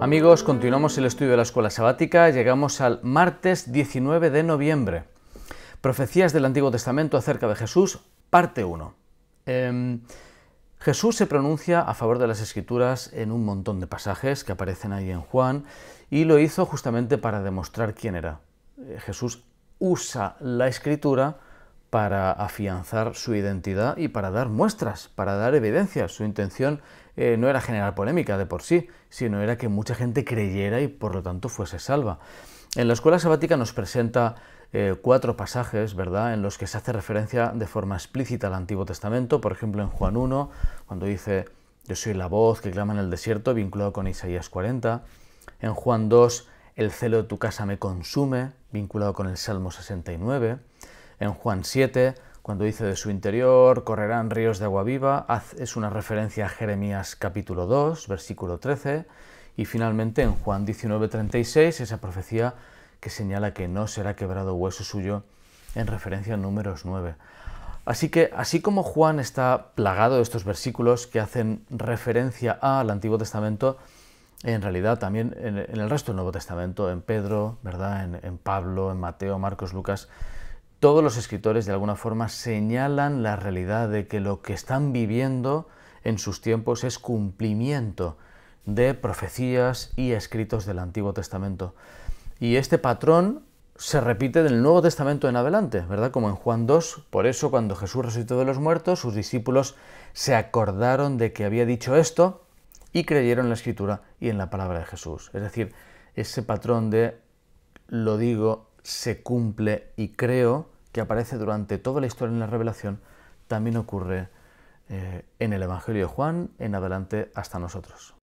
Amigos, continuamos el estudio de la escuela sabática, llegamos al martes 19 de noviembre. Profecías del Antiguo Testamento acerca de Jesús, parte 1. Em, Jesús se pronuncia a favor de las escrituras en un montón de pasajes que aparecen ahí en Juan y lo hizo justamente para demostrar quién era. Eh, Jesús usa la escritura para afianzar su identidad y para dar muestras, para dar evidencias. Su intención eh, no era generar polémica de por sí, sino era que mucha gente creyera y por lo tanto fuese salva. En la escuela sabática nos presenta eh, cuatro pasajes, ¿verdad?, en los que se hace referencia de forma explícita al Antiguo Testamento, por ejemplo en Juan 1, cuando dice, yo soy la voz que clama en el desierto, vinculado con Isaías 40, en Juan 2, el celo de tu casa me consume, vinculado con el Salmo 69, en Juan 7, cuando dice de su interior correrán ríos de agua viva, es una referencia a Jeremías capítulo 2, versículo 13, y finalmente en Juan 36, esa profecía que señala que no será quebrado hueso suyo en referencia a números 9. Así que, así como Juan está plagado de estos versículos que hacen referencia al Antiguo Testamento, en realidad también en, el resto del Nuevo Testamento, en Pedro, ¿verdad? en Pablo, en Mateo, Marcos, Lucas, todos los escritores de alguna forma señalan la realidad de que lo que están viviendo en sus tiempos es cumplimiento de profecías y escritos del Antiguo Testamento. Y este patrón se repite del Nuevo Testamento en adelante, ¿verdad? Como en Juan 2, por eso cuando Jesús resucitó de los muertos, sus discípulos se acordaron de que había dicho esto y creyeron en la escritura y en la palabra de Jesús. Es decir, ese patrón de lo digo se cumple y creo que aparece durante toda la historia en la revelación, también ocurre eh, en el Evangelio de Juan en adelante hasta nosotros.